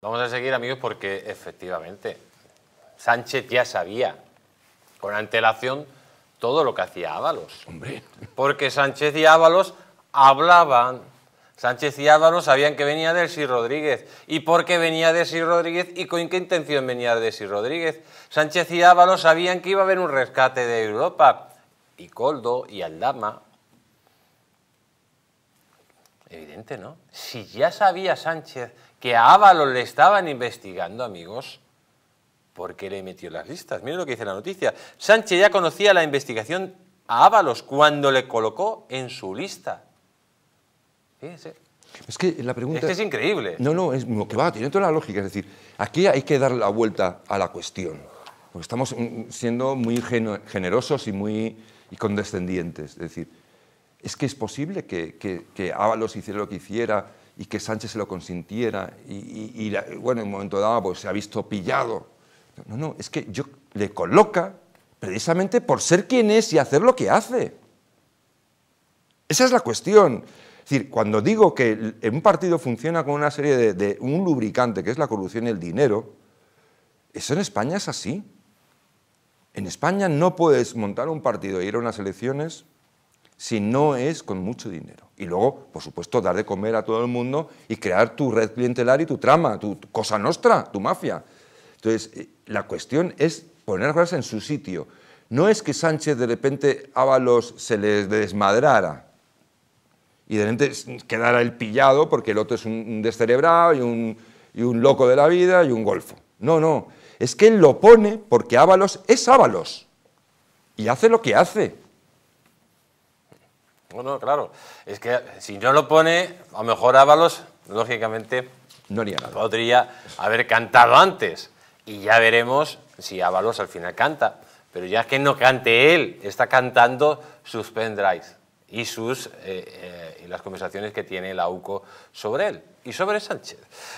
Vamos a seguir, amigos, porque efectivamente Sánchez ya sabía con antelación todo lo que hacía Ábalos. Porque Sánchez y Ábalos hablaban. Sánchez y Ábalos sabían que venía Delcy Rodríguez. ¿Y por qué venía Delcy Rodríguez? ¿Y con qué intención venía Delcy Rodríguez? Sánchez y Ábalos sabían que iba a haber un rescate de Europa. Y Coldo y Aldama Evidente, ¿no? Si ya sabía Sánchez que a Ábalos le estaban investigando, amigos, ¿por qué le metió las listas? Miren lo que dice la noticia. Sánchez ya conocía la investigación a Ábalos cuando le colocó en su lista. Fíjense. Es que la pregunta... es increíble. No, no, es lo que va, tiene toda la lógica. Es decir, aquí hay que dar la vuelta a la cuestión. Porque estamos mm, siendo muy generosos y muy condescendientes. Es decir, es que es posible que, Ábalos hiciera lo que hiciera y que Sánchez se lo consintiera y, bueno, en un momento dado pues, se ha visto pillado. No, no, es que yo le coloca precisamente por ser quien es y hacer lo que hace. Esa es la cuestión. Es decir, cuando digo que un partido funciona con una serie de, un lubricante, que es la corrupción y el dinero, eso en España es así. En España no puedes montar un partido e ir a unas elecciones si no es con mucho dinero. Y luego, por supuesto, dar de comer a todo el mundo y crear tu red clientelar y tu trama, tu cosa nostra, tu mafia. Entonces, eh, la cuestión es poner las cosas en su sitio. No es que Sánchez de repente Ábalos se les desmadrara y de repente quedara el pillado porque el otro es un descerebrado y un, y un loco de la vida y un golfo. No, no. Es que él lo pone porque Ábalos es Ábalos y hace lo que hace. Bueno, claro. Es que si no lo pone, a lo mejor Ábalos, lógicamente, no podría haber cantado antes. Y ya veremos si Ábalos al final canta. Pero ya que no cante él, está cantando sus pendrives y sus, eh, eh, y las conversaciones que tiene la UCO sobre él y sobre Sánchez.